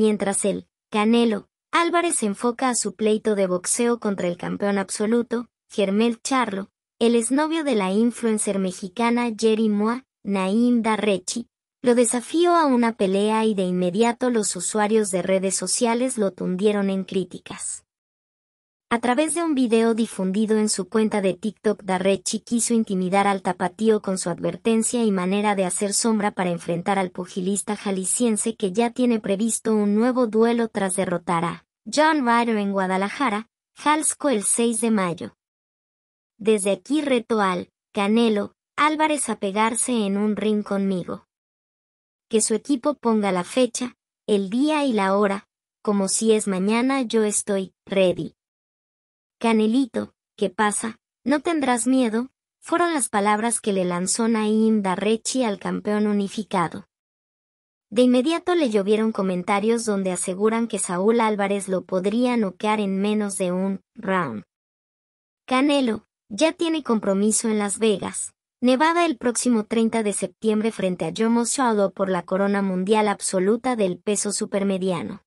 mientras el Canelo Álvarez enfoca a su pleito de boxeo contra el campeón absoluto, Germel Charlo, el exnovio de la influencer mexicana Jerry Moa, Naim Darrechi, lo desafió a una pelea y de inmediato los usuarios de redes sociales lo tundieron en críticas. A través de un video difundido en su cuenta de TikTok, Darrechi quiso intimidar al tapatío con su advertencia y manera de hacer sombra para enfrentar al pugilista jalisciense que ya tiene previsto un nuevo duelo tras derrotar a John Ryder en Guadalajara, Jalsco el 6 de mayo. Desde aquí reto al Canelo Álvarez a pegarse en un ring conmigo. Que su equipo ponga la fecha, el día y la hora, como si es mañana yo estoy ready. Canelito, ¿qué pasa? ¿No tendrás miedo? fueron las palabras que le lanzó Naim Darrechi al campeón unificado. De inmediato le llovieron comentarios donde aseguran que Saúl Álvarez lo podría noquear en menos de un round. Canelo, ya tiene compromiso en Las Vegas, Nevada el próximo 30 de septiembre frente a Jomo Shadow por la corona mundial absoluta del peso supermediano.